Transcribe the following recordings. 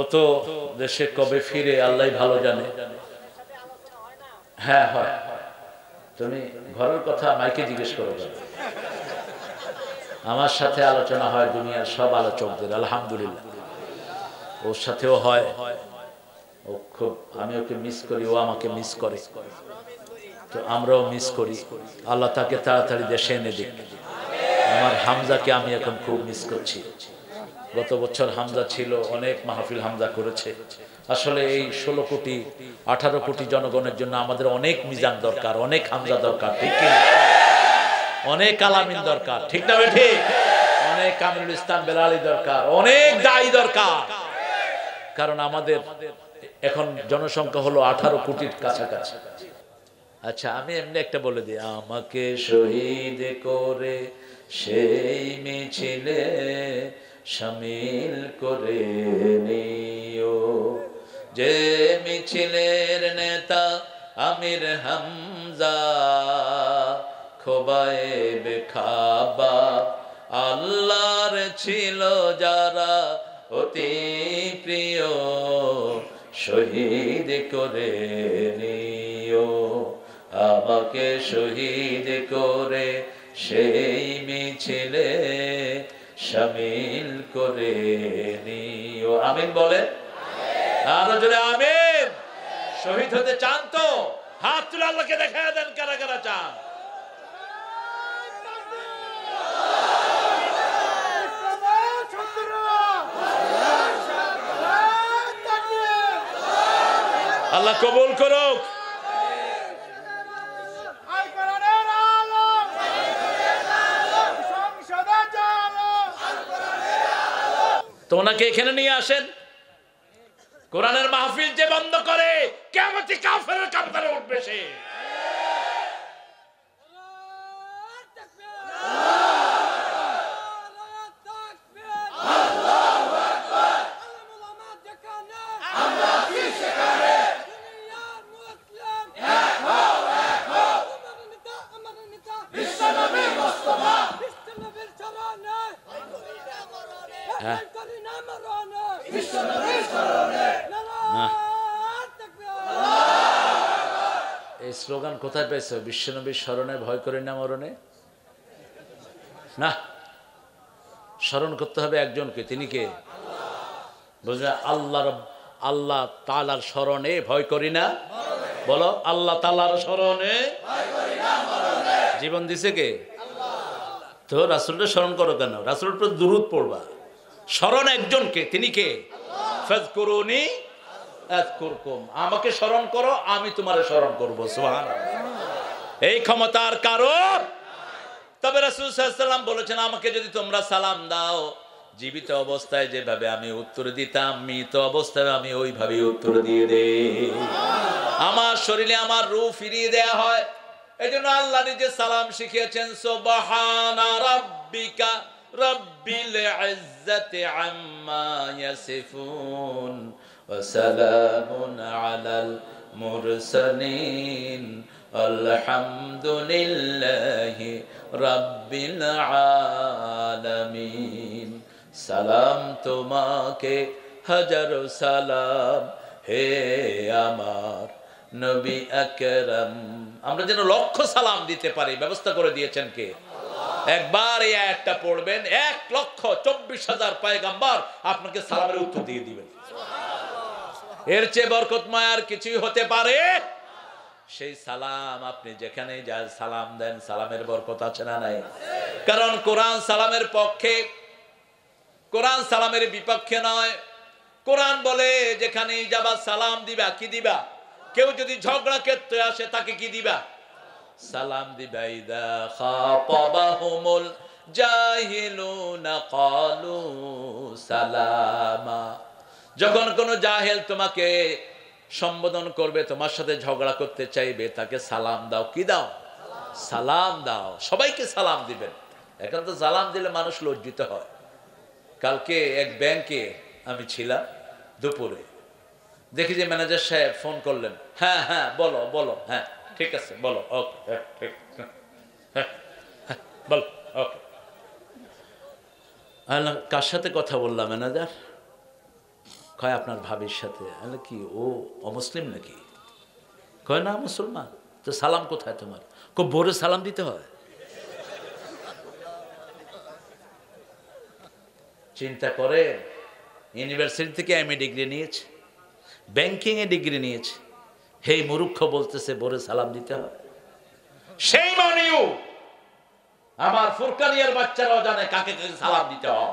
অত দেশে কবে ফিরে আল্লাহ ভালো জানে হ্যাঁ হয় তুমি ঘরের কথা মাইকে জিজ্ঞেস করো আমার সাথে আলোচনা হয় দুনিয়ার সব আলোচকদের আলহামদুলিল্লাহ ওর সাথেও হয় ও খুব আমি ওকে মিস করি ও আমাকে মিস করে তো আমরাও মিস করি আল্লাহ তাকে তাড়াতাড়ি দেশে এনে দিক আমার হামজাকে আমি এখন খুব মিস করছি গত বছর হামজা ছিল অনেক মাহফিল হামজা করেছে আসলে এই ষোলো কোটি আঠারো কোটি জনগণের জন্য আমাদের অনেক মিজান দরকার অনেক হামজা দরকার ঠিক অনেক আলামিন দরকার ঠিক না ঠিক অনেক কামরুল ইসলাম বেলালি দরকার অনেক দায়ী দরকার কারণ আমাদের এখন জনসংখ্যা হলো আঠারো কোটির কাছাকাছি আচ্ছা আমি এমনি একটা বলে দিই আমাকে শহীদ করে সেই মিছিলে সামিল করে নিও যে মিছিলের নেতা আমির হামজা খোবায় খাবা আল্লাহর ছিল যারা অতি প্রিয় শহীদ করে নিও আমাকে শহীদ করে সেই মিছিলে শামিল করে নিও আমিন বলে আরো জোরে আমিন শহীদ হতে চান তো হাত তুলে আল্লাহকে দেখা দেন কারা কারা চান আল্লাহ কবুল করুক তো ওনাকে এখানে নিয়ে আসেন কোরআনের মাহফিল যে বন্ধ করে কেমন কাফের কাপড়ে উঠবে সে কোথায় পেয়েছ বিশ্বনবীর স্মরণে ভয় করে না মরণে না স্মরণ করতে হবে একজনকে তিনি কে বুঝলে আল্লাহ আল্লাহ তালার স্মরণে ভয় করি না বলো আল্লাহ তালার স্মরণে জীবন দিছে কে তো রাসুলটা স্মরণ করো কেন রাসুলের উপর দুরুদ পড়বা স্মরণ একজনকে তিনি কে ফেজ করুন আমাকে স্মরণ করো আমি তোমার স্মরণ করবো সোহান এই ক্ষমতার কারো তবে রাসুলাম বলেছেন আমাকে যদি তোমরা সালাম দাও জীবিত অবস্থায় যেভাবে আমি উত্তর দিতাম মৃত অবস্থায় আমি ওইভাবে উত্তর দিয়ে দে আমার শরীরে আমার রু ফিরিয়ে দেয়া হয় এই জন্য আল্লাহ নিজে সালাম শিখিয়েছেন সোবাহানা রাব্বিকা রব্বিল আলাল মুরসালিন আলহামদুলিল্লাহি রাব্বিল আলামিন সালাম তোমাকে হাজার সালাম হে আমার নবী আকরাম আমরা যেন লক্ষ সালাম দিতে পারি ব্যবস্থা করে দিয়েছেন কে একবার এই একটা পড়বেন এক লক্ষ চব্বিশ হাজার পায়গাম্বার আপনাকে সালামের উত্তর দিয়ে দিবেন এর চেয়ে বরকতময় আর কিছুই হতে পারে সেই সালাম আপনি যেখানে যায় সালাম দেন সালামের বরকত আছে না নাই কারণ কোরআন সালামের পক্ষে কোরআন সালামের বিপক্ষে নয় কোরআন বলে যেখানে যাবা সালাম দিবা কি দিবা কেউ যদি ঝগড়া ক্ষেত্রে আসে তাকে কি দিবা সালাম দিবা যখন কোন জাহেল তোমাকে সম্বোধন করবে তোমার সাথে ঝগড়া করতে চাইবে তাকে সালাম দাও কি দাও সালাম দাও সবাইকে সালাম দিবেন এখন তো সালাম দিলে মানুষ লজ্জিত হয় কালকে এক ব্যাংকে আমি ছিলাম দুপুরে দেখি যে ম্যানেজার সাহেব ফোন করলেন হ্যাঁ হ্যাঁ বলো বলো হ্যাঁ ঠিক আছে বলো ওকে হ্যাঁ, ঠিক হ্যাঁ, হ্যাঁ, বলো ওকে কার সাথে কথা বললাম ম্যানেজার কয় আপনার ভাবির সাথে কি ও অমুসলিম নাকি কয় না মুসলমান তো সালাম কোথায় তোমার খুব বোরে সালাম দিতে হয় চিন্তা করে ইউনিভার্সিটি থেকে এম এ ডিগ্রি নিয়েছে এ ডিগ্রি নিয়েছে হে মুরুক্ষ বলতেছে ভোরে সালাম দিতে হয় সেই মানেও আমার ফুরকানিয়ার বাচ্চারাও জানে কাকে কাকে সালাম দিতে হয়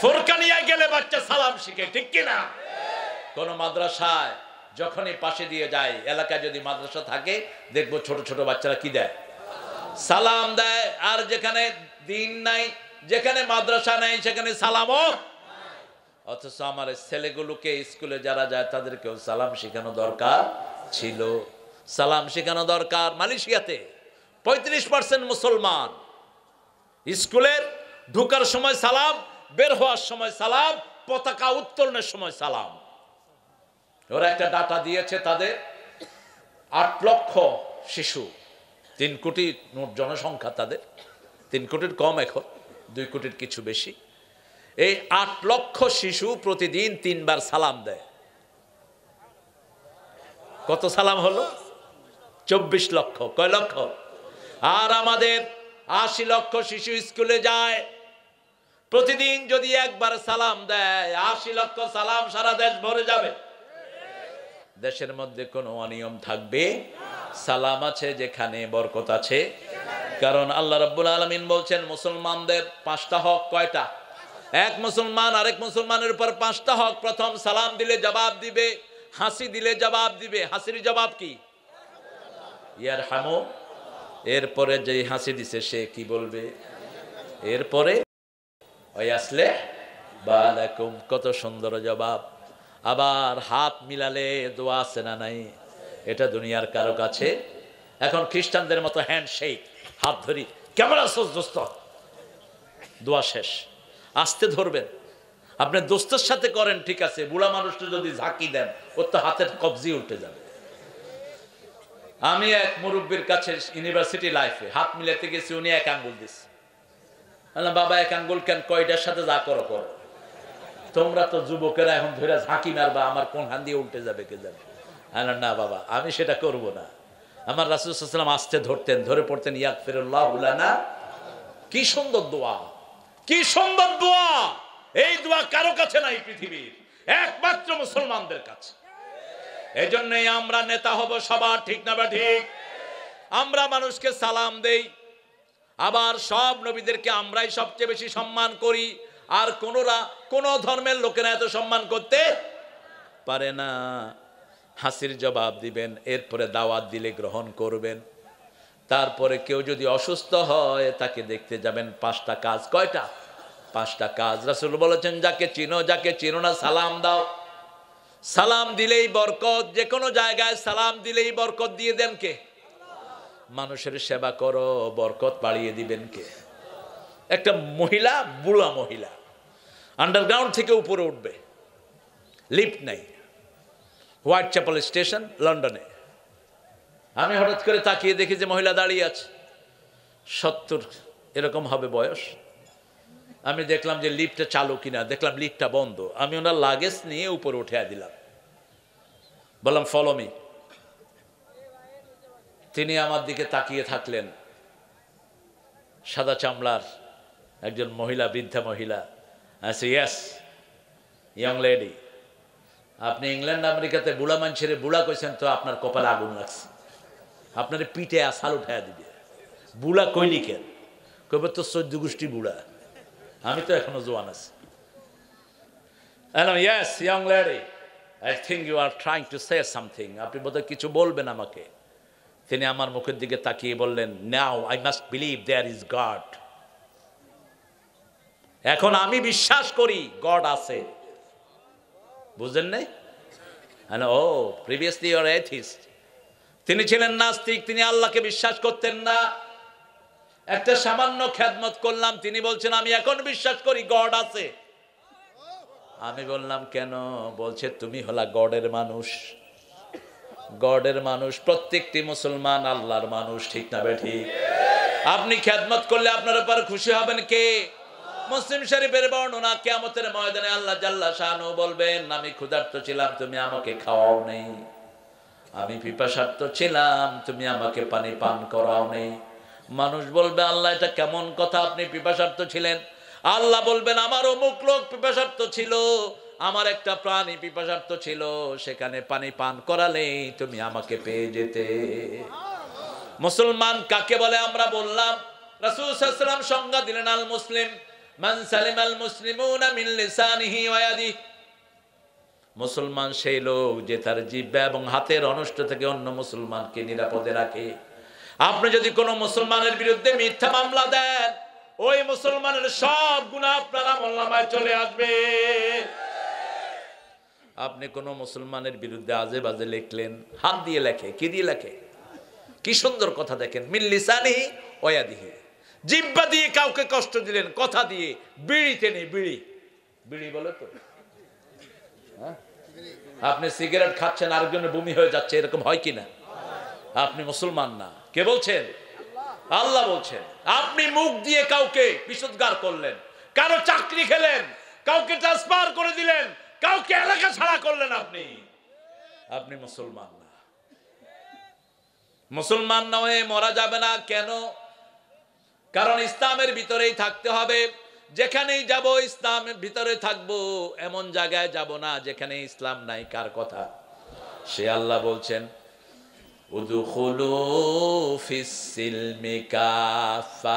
ফোরকানিয়ায় গেলে বাচ্চা সালাম শিখে ঠিক কিনা কোন মাদ্রাসায় যখনই পাশে দিয়ে যায় এলাকায় যদি মাদ্রাসা থাকে দেখবো ছোট ছোট বাচ্চারা কি দেয় সালাম দেয় আর যেখানে দিন নাই যেখানে মাদ্রাসা নাই সেখানে সালামও অথচ আমার ছেলেগুলোকে স্কুলে যারা যায় তাদেরকেও সালাম শেখানো দরকার ছিল সালাম শেখানো দরকার মালয়েশিয়াতে পঁয়ত্রিশ পার্সেন্ট মুসলমান স্কুলের ঢুকার সময় সালাম বের হওয়ার সময় সালাম পতাকা উত্তোলনের সময় সালাম ওরা একটা ডাটা দিয়েছে তাদের আট লক্ষ শিশু তিন কোটি জনসংখ্যা তাদের তিন কোটির কম এখন দুই কোটির কিছু বেশি এই আট লক্ষ শিশু প্রতিদিন তিনবার সালাম দেয় কত সালাম হলো চব্বিশ লক্ষ কয় লক্ষ আর আমাদের আশি লক্ষ শিশু স্কুলে যায় প্রতিদিন যদি একবার সালাম দেয় আশি লক্ষ সালাম সারা দেশ ভরে যাবে দেশের মধ্যে কোনো অনিয়ম থাকবে সালাম আছে যেখানে বরকত আছে কারণ আল্লাহ রাব্বুল আলমিন বলছেন মুসলমানদের পাঁচটা হক কয়টা এক মুসলমান আরেক মুসলমানের উপর পাঁচটা হক প্রথম সালাম দিলে জবাব দিবে হাসি দিলে জবাব দিবে হাসির জবাব কি ইয়ার হামো এরপরে যেই হাসি দিছে সে কি বলবে এরপরে ওই আসলে বালাকুম কত সুন্দর জবাব আবার হাত মিলালে দোয়া আছে না নাই এটা দুনিয়ার কারো কাছে এখন খ্রিস্টানদের মতো হ্যান্ডশেক হাত ধরি কেমন আছো দোস্ত দোয়া শেষ আসতে ধরবেন আপনি দোস্তের সাথে করেন ঠিক আছে বুড়া মানুষটা যদি ঝাঁকি দেন ওর তো হাতের কবজি উঠে যাবে আমি এক মুরব্বীর কাছে ইউনিভার্সিটি লাইফে হাত মিলাতে গেছি উনি এক আঙ্গুল দিচ্ছে বাবা এক আঙ্গুল কয়টার সাথে যা করো করো তোমরা তো যুবকেরা এখন ধরে ঝাঁকি মারবা আমার কোন হান দিয়ে উল্টে যাবে কে যাবে হ্যাঁ না বাবা আমি সেটা করব না আমার রাসুলাম আসতে ধরতেন ধরে পড়তেন ইয়াক ফেরুল্লাহ না কি সুন্দর দোয়া কি সুন্দর দোয়া এই দোয়া কারো কাছে নাই পৃথিবীর একমাত্র মুসলমানদের কাছে এই জন্যই আমরা নেতা হব সবার ঠিক না বা ঠিক আমরা মানুষকে সালাম দেই আবার সব নবীদেরকে আমরাই সবচেয়ে বেশি সম্মান করি আর কোনোরা কোনো ধর্মের লোকেরা এত সম্মান করতে পারে না হাসির জবাব দিবেন এরপরে দাওয়াত দিলে গ্রহণ করবেন তারপরে কেউ যদি অসুস্থ হয় তাকে দেখতে যাবেন পাঁচটা কাজ কয়টা পাঁচটা কাজ রাসুল বলেছেন যাকে চিনো যাকে চিনো না সালাম দাও সালাম দিলেই বরকত যে কোনো জায়গায় সালাম দিলেই বরকত দিয়ে দেন কে মানুষের সেবা করো বরকত বাড়িয়ে দিবেন কে একটা মহিলা বুড়া মহিলা আন্ডারগ্রাউন্ড থেকে উপরে উঠবে লিফট নাই হোয়াইট চ্যাপল স্টেশন লন্ডনে আমি হঠাৎ করে তাকিয়ে দেখি যে মহিলা দাঁড়িয়ে আছে সত্তর এরকম হবে বয়স আমি দেখলাম যে লিফ্টটা চালু কিনা দেখলাম লিফটটা বন্ধ আমি ওনার লাগেজ নিয়ে উপরে উঠে দিলাম বললাম ফলো মি তিনি আমার দিকে তাকিয়ে থাকলেন সাদা চামলার একজন মহিলা বৃদ্ধা মহিলা আছে ইয়াস ইয়াং লেডি আপনি ইংল্যান্ড আমেরিকাতে বুড়া ছেড়ে বুড়া কইছেন তো আপনার কপালে আগুন লাগছে আপনার পিঠে আশাল উঠায় দিবে বুড়া কইলি কবে তো চোদ্দ গোষ্ঠী বুড়া আমি তো এখনো জোয়ান আছি yes young lady I think you are trying to say something আপনি বোধহয় কিছু বলবেন আমাকে তিনি আমার মুখের দিকে তাকিয়ে বললেন now I must believe there is God এখন আমি বিশ্বাস করি গড আছে বুঝলেন নাই ও প্রিভিয়াসলি ওর এথিস্ট তিনি ছিলেন নাস্তিক তিনি আল্লাহকে বিশ্বাস করতেন না একটা সামান্য খ্যাদমত করলাম তিনি বলছেন আমি এখন বিশ্বাস করি গড আছে আমি বললাম কেন বলছে তুমি হলা গডের মানুষ গডের মানুষ প্রত্যেকটি মুসলমান আল্লাহর মানুষ ঠিক না বেঠি আপনি খেদমত করলে আপনার উপর খুশি হবেন কে মুসলিম শরীফের বর্ণনা কেমতের ময়দানে আল্লাহ জাল্লা শাহানু বলবেন আমি ক্ষুধার্ত ছিলাম তুমি আমাকে খাওয়াও নেই আমি পিপাসার্থ ছিলাম তুমি আমাকে পানি পান করাও নেই মানুষ বলবে আল্লাহ এটা কেমন কথা আপনি পিপাসার্থ ছিলেন আল্লাহ বলবেন আমার অমুক লোক পিপাসার্থ ছিল আমার একটা প্রাণী পিপাসার্থ ছিল সেখানে পানি পান করালেই তুমি আমাকে পেয়ে যেতে মুসলমান কাকে বলে আমরা বললাম রাসূল সংজ্ঞা দিলেন আল মুসলিম মুসলমান সেই লোক যে তার জিব্বা এবং হাতের অনুষ্ঠ থেকে অন্য মুসলমানকে নিরাপদে রাখে আপনি যদি কোনো মুসলমানের বিরুদ্ধে মিথ্যা মামলা দেন ওই মুসলমানের সব গুণা আপনারা মোল্লামায় চলে আসবে আপনি কোনো মুসলমানের বিরুদ্ধে আজে বাজে লিখলেন হাত দিয়ে লেখে কি দিয়ে লেখে কি সুন্দর কথা দেখেন মিল্লিসানি ওয়াদিহি জিব্বা দিয়ে কাউকে কষ্ট দিলেন কথা দিয়ে বিড়ি টেনে বিড়ি বিড়ি বলে তো হ্যাঁ? আপনি সিগারেট খাচ্ছেন আরেকজনের বমি হয়ে যাচ্ছে এরকম হয় কিনা আপনি মুসলমান না কে বলছেন আল্লাহ বলছেন আপনি মুখ দিয়ে কাউকে বিষদগার করলেন কারো চাকরি খেলেন কাউকে ট্রান্সফার করে দিলেন কাউকে এলাকা ছাড়া করলেন আপনি আপনি মুসলমান না মুসলমান না হয়ে মরা যাবে না কেন কারণ ইসলামের ভিতরেই থাকতে হবে যেখানেই যাব ইসলামের ভিতরে থাকবো এমন জায়গায় যাব না যেখানে ইসলাম নাই কার কথা সে আল্লাহ বলছেন হলো ফিসিল মিকাফা